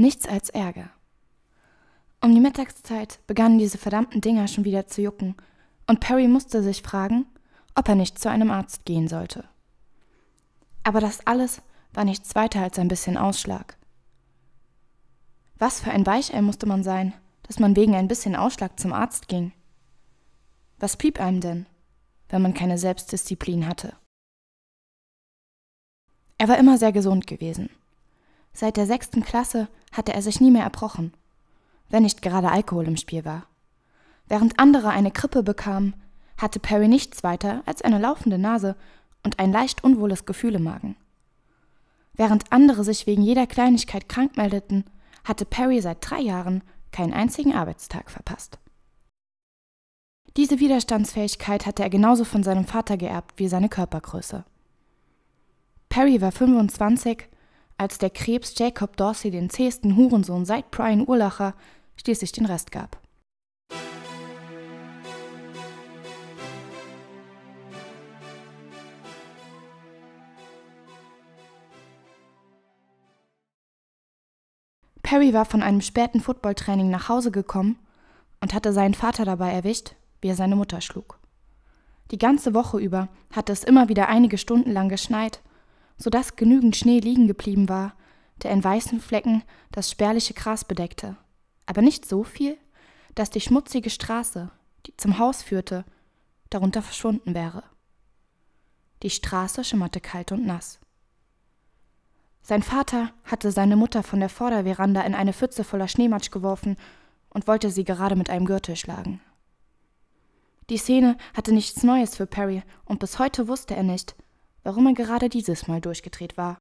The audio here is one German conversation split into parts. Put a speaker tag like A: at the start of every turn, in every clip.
A: nichts als Ärger. Um die Mittagszeit begannen diese verdammten Dinger schon wieder zu jucken, und Perry musste sich fragen, ob er nicht zu einem Arzt gehen sollte. Aber das alles war nichts weiter als ein bisschen Ausschlag. Was für ein Weichei musste man sein, dass man wegen ein bisschen Ausschlag zum Arzt ging. Was blieb einem denn, wenn man keine Selbstdisziplin hatte? Er war immer sehr gesund gewesen. Seit der sechsten Klasse hatte er sich nie mehr erbrochen, wenn nicht gerade Alkohol im Spiel war. Während andere eine Krippe bekamen, hatte Perry nichts weiter als eine laufende Nase und ein leicht unwohles Gefühl im Magen. Während andere sich wegen jeder Kleinigkeit krank meldeten, hatte Perry seit drei Jahren keinen einzigen Arbeitstag verpasst. Diese Widerstandsfähigkeit hatte er genauso von seinem Vater geerbt wie seine Körpergröße. Perry war 25 als der Krebs Jacob Dorsey den zähesten Hurensohn seit Brian Urlacher schließlich den Rest gab. Perry war von einem späten Footballtraining nach Hause gekommen und hatte seinen Vater dabei erwischt, wie er seine Mutter schlug. Die ganze Woche über hatte es immer wieder einige Stunden lang geschneit sodass genügend Schnee liegen geblieben war, der in weißen Flecken das spärliche Gras bedeckte, aber nicht so viel, dass die schmutzige Straße, die zum Haus führte, darunter verschwunden wäre. Die Straße schimmerte kalt und nass. Sein Vater hatte seine Mutter von der Vorderveranda in eine Pfütze voller Schneematsch geworfen und wollte sie gerade mit einem Gürtel schlagen. Die Szene hatte nichts Neues für Perry und bis heute wusste er nicht, warum er gerade dieses Mal durchgedreht war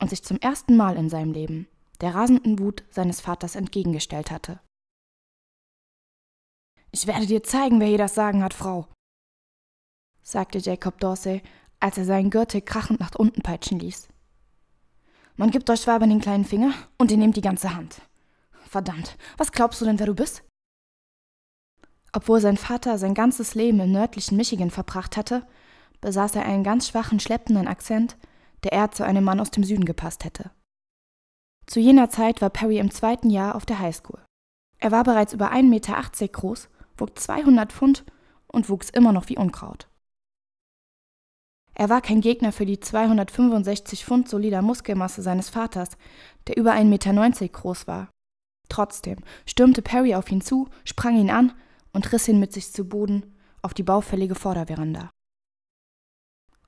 A: und sich zum ersten Mal in seinem Leben der rasenden Wut seines Vaters entgegengestellt hatte. Ich werde dir zeigen, wer hier das Sagen hat, Frau, sagte Jacob Dorsey, als er seinen Gürtel krachend nach unten peitschen ließ. Man gibt euch Schwaben den kleinen Finger und ihr nehmt die ganze Hand. Verdammt, was glaubst du denn, wer du bist? Obwohl sein Vater sein ganzes Leben im nördlichen Michigan verbracht hatte, besaß er einen ganz schwachen, schleppenden Akzent, der eher zu einem Mann aus dem Süden gepasst hätte. Zu jener Zeit war Perry im zweiten Jahr auf der Highschool. Er war bereits über 1,80 Meter groß, wog 200 Pfund und wuchs immer noch wie Unkraut. Er war kein Gegner für die 265 Pfund solider Muskelmasse seines Vaters, der über 1,90 Meter groß war. Trotzdem stürmte Perry auf ihn zu, sprang ihn an und riss ihn mit sich zu Boden auf die baufällige Vorderveranda.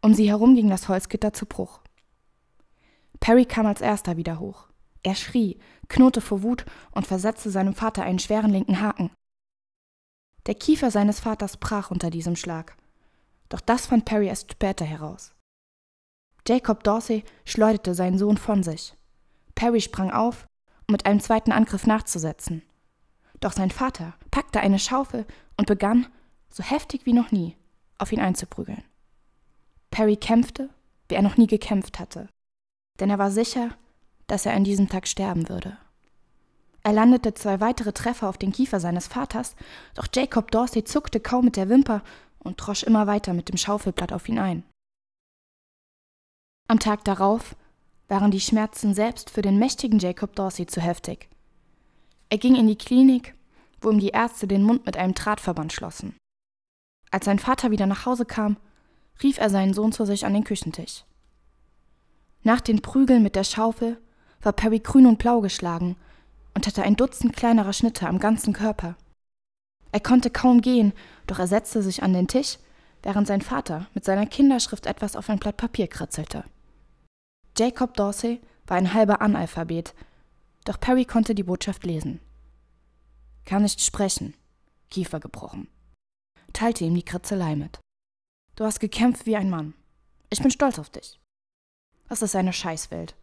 A: Um sie herum ging das Holzgitter zu Bruch. Perry kam als erster wieder hoch. Er schrie, knurrte vor Wut und versetzte seinem Vater einen schweren linken Haken. Der Kiefer seines Vaters brach unter diesem Schlag. Doch das fand Perry erst später heraus. Jacob Dorsey schleuderte seinen Sohn von sich. Perry sprang auf, um mit einem zweiten Angriff nachzusetzen. Doch sein Vater packte eine Schaufel und begann, so heftig wie noch nie, auf ihn einzuprügeln. Perry kämpfte, wie er noch nie gekämpft hatte. Denn er war sicher, dass er an diesem Tag sterben würde. Er landete zwei weitere Treffer auf den Kiefer seines Vaters, doch Jacob Dorsey zuckte kaum mit der Wimper und trosch immer weiter mit dem Schaufelblatt auf ihn ein. Am Tag darauf waren die Schmerzen selbst für den mächtigen Jacob Dorsey zu heftig. Er ging in die Klinik, wo ihm die Ärzte den Mund mit einem Drahtverband schlossen. Als sein Vater wieder nach Hause kam, rief er seinen Sohn zu sich an den Küchentisch. Nach den Prügeln mit der Schaufel war Perry grün und blau geschlagen und hatte ein Dutzend kleinerer Schnitte am ganzen Körper. Er konnte kaum gehen, doch er setzte sich an den Tisch, während sein Vater mit seiner Kinderschrift etwas auf ein Blatt Papier kritzelte. Jacob Dorsey war ein halber Analphabet, doch Perry konnte die Botschaft lesen. Kann nicht sprechen, Kiefer gebrochen, teilte ihm die Kritzelei mit. Du hast gekämpft wie ein Mann. Ich bin stolz auf dich. Das ist eine Scheißwelt.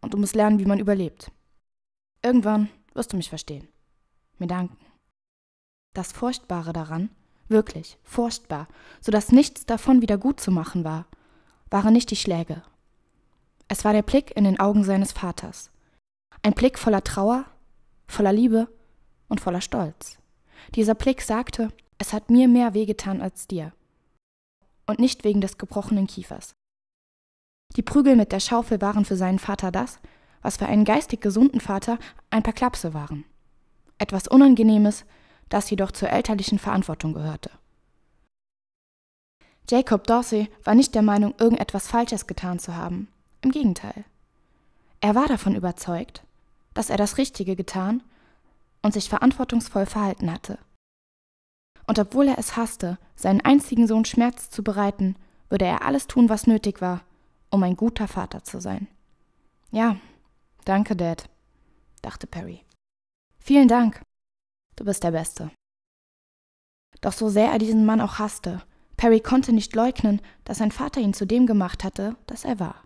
A: Und du musst lernen, wie man überlebt. Irgendwann wirst du mich verstehen. Mir danken. Das Furchtbare daran, wirklich furchtbar, so dass nichts davon wieder gut zu machen war, waren nicht die Schläge. Es war der Blick in den Augen seines Vaters. Ein Blick voller Trauer, voller Liebe und voller Stolz. Dieser Blick sagte, es hat mir mehr wehgetan als dir und nicht wegen des gebrochenen Kiefers. Die Prügel mit der Schaufel waren für seinen Vater das, was für einen geistig gesunden Vater ein paar Klapse waren. Etwas Unangenehmes, das jedoch zur elterlichen Verantwortung gehörte. Jacob Dorsey war nicht der Meinung, irgendetwas Falsches getan zu haben. Im Gegenteil. Er war davon überzeugt, dass er das Richtige getan und sich verantwortungsvoll verhalten hatte und obwohl er es hasste, seinen einzigen Sohn Schmerz zu bereiten, würde er alles tun, was nötig war, um ein guter Vater zu sein. Ja, danke, Dad, dachte Perry. Vielen Dank. Du bist der Beste. Doch so sehr er diesen Mann auch hasste, Perry konnte nicht leugnen, dass sein Vater ihn zu dem gemacht hatte, das er war.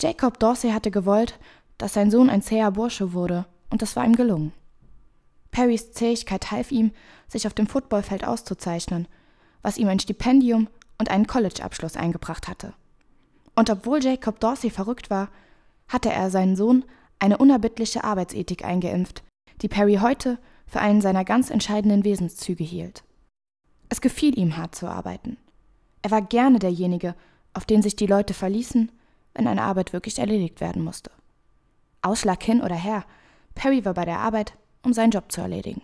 A: Jacob Dorsey hatte gewollt, dass sein Sohn ein zäher Bursche wurde, und das war ihm gelungen. Perrys Zähigkeit half ihm, sich auf dem Footballfeld auszuzeichnen, was ihm ein Stipendium und einen College-Abschluss eingebracht hatte. Und obwohl Jacob Dorsey verrückt war, hatte er seinen Sohn eine unerbittliche Arbeitsethik eingeimpft, die Perry heute für einen seiner ganz entscheidenden Wesenszüge hielt. Es gefiel ihm, hart zu arbeiten. Er war gerne derjenige, auf den sich die Leute verließen, wenn eine Arbeit wirklich erledigt werden musste. Ausschlag hin oder her, Perry war bei der Arbeit um seinen Job zu erledigen.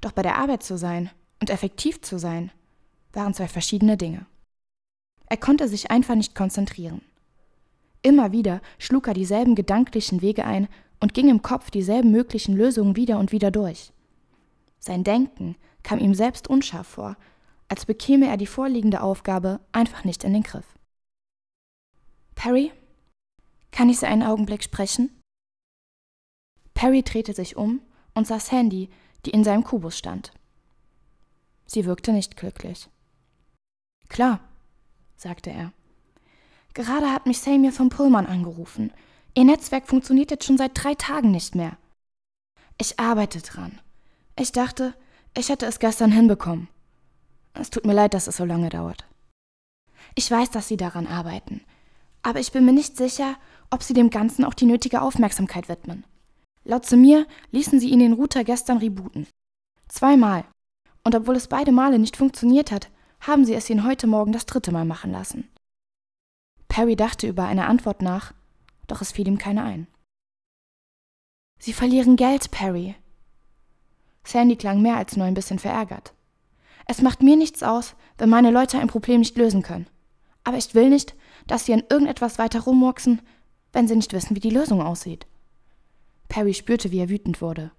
A: Doch bei der Arbeit zu sein und effektiv zu sein, waren zwei verschiedene Dinge. Er konnte sich einfach nicht konzentrieren. Immer wieder schlug er dieselben gedanklichen Wege ein und ging im Kopf dieselben möglichen Lösungen wieder und wieder durch. Sein Denken kam ihm selbst unscharf vor, als bekäme er die vorliegende Aufgabe einfach nicht in den Griff. Perry? Kann ich Sie einen Augenblick sprechen? Perry drehte sich um und sah Sandy, die in seinem Kubus stand. Sie wirkte nicht glücklich. Klar, sagte er. Gerade hat mich Samir vom Pullman angerufen. Ihr Netzwerk funktioniert jetzt schon seit drei Tagen nicht mehr. Ich arbeite dran. Ich dachte, ich hätte es gestern hinbekommen. Es tut mir leid, dass es so lange dauert. Ich weiß, dass Sie daran arbeiten, aber ich bin mir nicht sicher, ob Sie dem Ganzen auch die nötige Aufmerksamkeit widmen. Laut zu mir ließen sie ihn den Router gestern rebooten. Zweimal. Und obwohl es beide Male nicht funktioniert hat, haben sie es ihn heute Morgen das dritte Mal machen lassen. Perry dachte über eine Antwort nach, doch es fiel ihm keine ein. Sie verlieren Geld, Perry. Sandy klang mehr als nur ein bisschen verärgert. Es macht mir nichts aus, wenn meine Leute ein Problem nicht lösen können. Aber ich will nicht, dass sie an irgendetwas weiter rummoxen, wenn sie nicht wissen, wie die Lösung aussieht. Perry spürte, wie er wütend wurde.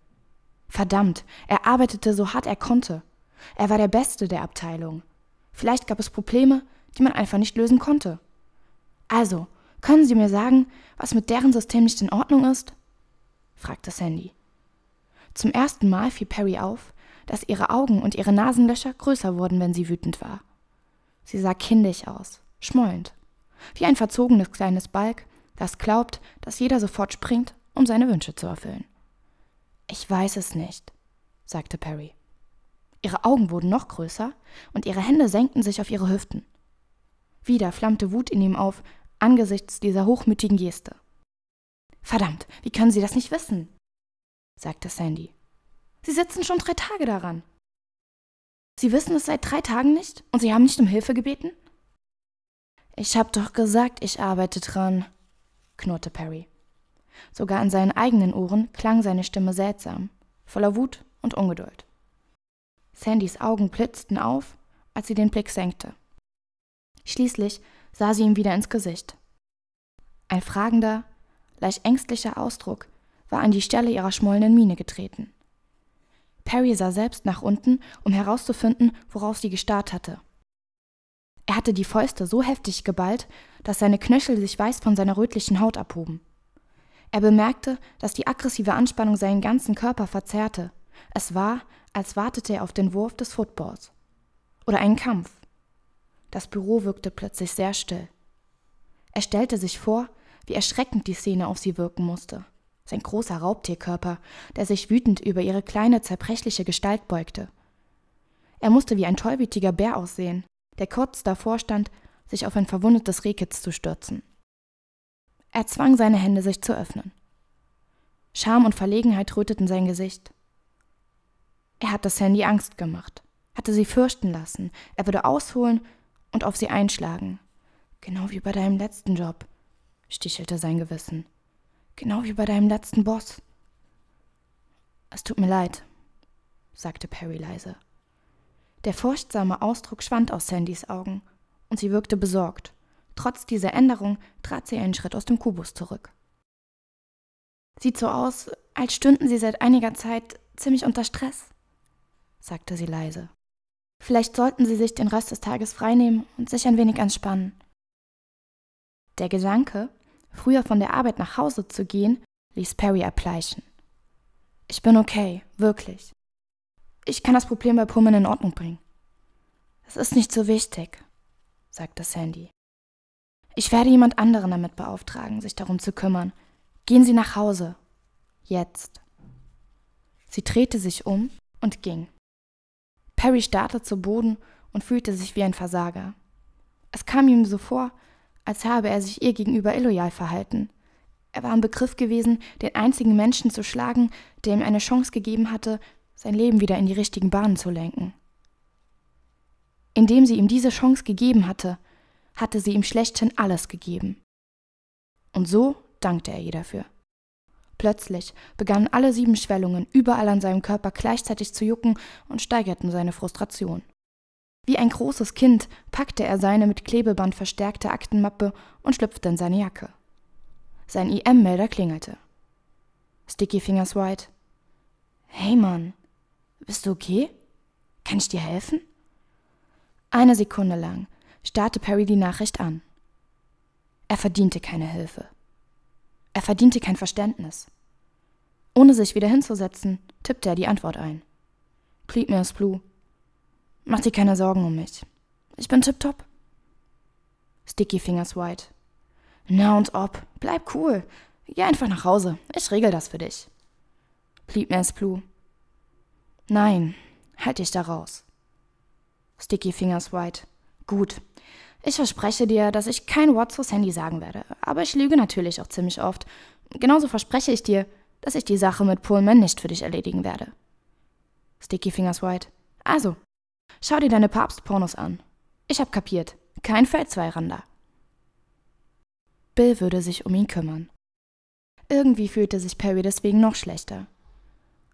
A: Verdammt, er arbeitete so hart er konnte. Er war der Beste der Abteilung. Vielleicht gab es Probleme, die man einfach nicht lösen konnte. Also, können Sie mir sagen, was mit deren System nicht in Ordnung ist? fragte Sandy. Zum ersten Mal fiel Perry auf, dass ihre Augen und ihre Nasenlöcher größer wurden, wenn sie wütend war. Sie sah kindisch aus, schmollend, wie ein verzogenes kleines Balk, das glaubt, dass jeder sofort springt, um seine Wünsche zu erfüllen. Ich weiß es nicht, sagte Perry. Ihre Augen wurden noch größer und ihre Hände senkten sich auf ihre Hüften. Wieder flammte Wut in ihm auf angesichts dieser hochmütigen Geste. Verdammt, wie können Sie das nicht wissen? sagte Sandy. Sie sitzen schon drei Tage daran. Sie wissen es seit drei Tagen nicht und Sie haben nicht um Hilfe gebeten? Ich hab doch gesagt, ich arbeite dran, knurrte Perry. Sogar in seinen eigenen Ohren klang seine Stimme seltsam, voller Wut und Ungeduld. Sandys Augen blitzten auf, als sie den Blick senkte. Schließlich sah sie ihm wieder ins Gesicht. Ein fragender, leicht ängstlicher Ausdruck war an die Stelle ihrer schmollenden Miene getreten. Perry sah selbst nach unten, um herauszufinden, worauf sie gestarrt hatte. Er hatte die Fäuste so heftig geballt, dass seine Knöchel sich weiß von seiner rötlichen Haut abhoben. Er bemerkte, dass die aggressive Anspannung seinen ganzen Körper verzerrte. Es war, als wartete er auf den Wurf des Footballs. Oder einen Kampf. Das Büro wirkte plötzlich sehr still. Er stellte sich vor, wie erschreckend die Szene auf sie wirken musste. Sein großer Raubtierkörper, der sich wütend über ihre kleine, zerbrechliche Gestalt beugte. Er musste wie ein tollwütiger Bär aussehen, der kurz davor stand, sich auf ein verwundetes Rehkitz zu stürzen. Er zwang seine Hände, sich zu öffnen. Scham und Verlegenheit röteten sein Gesicht. Er hatte Sandy Angst gemacht, hatte sie fürchten lassen, er würde ausholen und auf sie einschlagen. Genau wie bei deinem letzten Job, stichelte sein Gewissen. Genau wie bei deinem letzten Boss. Es tut mir leid, sagte Perry leise. Der furchtsame Ausdruck schwand aus Sandys Augen und sie wirkte besorgt. Trotz dieser Änderung trat sie einen Schritt aus dem Kubus zurück. Sieht so aus, als stünden Sie seit einiger Zeit ziemlich unter Stress, sagte sie leise. Vielleicht sollten Sie sich den Rest des Tages freinehmen und sich ein wenig entspannen. Der Gedanke, früher von der Arbeit nach Hause zu gehen, ließ Perry erbleichen. Ich bin okay, wirklich. Ich kann das Problem bei Pullman in Ordnung bringen. Es ist nicht so wichtig, sagte Sandy. Ich werde jemand anderen damit beauftragen, sich darum zu kümmern. Gehen Sie nach Hause. Jetzt. Sie drehte sich um und ging. Perry starrte zu Boden und fühlte sich wie ein Versager. Es kam ihm so vor, als habe er sich ihr gegenüber illoyal verhalten. Er war im Begriff gewesen, den einzigen Menschen zu schlagen, der ihm eine Chance gegeben hatte, sein Leben wieder in die richtigen Bahnen zu lenken. Indem sie ihm diese Chance gegeben hatte, hatte sie ihm schlechthin alles gegeben. Und so dankte er ihr dafür. Plötzlich begannen alle sieben Schwellungen überall an seinem Körper gleichzeitig zu jucken und steigerten seine Frustration. Wie ein großes Kind packte er seine mit Klebeband verstärkte Aktenmappe und schlüpfte in seine Jacke. Sein IM-Melder klingelte. Sticky Fingers White. Hey Mann, bist du okay? Kann ich dir helfen? Eine Sekunde lang starrte Perry die Nachricht an. Er verdiente keine Hilfe. Er verdiente kein Verständnis. Ohne sich wieder hinzusetzen, tippte er die Antwort ein. Pleat mir's blue. Mach dir keine Sorgen um mich. Ich bin tiptop. Sticky Fingers White. Na und ob. Bleib cool. Geh einfach nach Hause. Ich regel das für dich. Pleat mir's blue. Nein, halt dich da raus. Sticky Fingers White. Gut, ich verspreche dir, dass ich kein Wort zu Sandy sagen werde, aber ich lüge natürlich auch ziemlich oft. Genauso verspreche ich dir, dass ich die Sache mit Pullman nicht für dich erledigen werde. Sticky Fingers White. Also, schau dir deine Papstpornos an. Ich hab kapiert. Kein feld zwei rander Bill würde sich um ihn kümmern. Irgendwie fühlte sich Perry deswegen noch schlechter.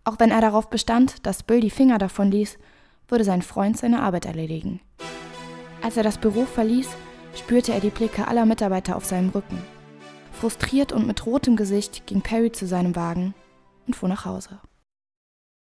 A: Auch wenn er darauf bestand, dass Bill die Finger davon ließ, würde sein Freund seine Arbeit erledigen. Als er das Büro verließ, spürte er die Blicke aller Mitarbeiter auf seinem Rücken. Frustriert und mit rotem Gesicht ging Perry zu seinem Wagen und fuhr nach Hause.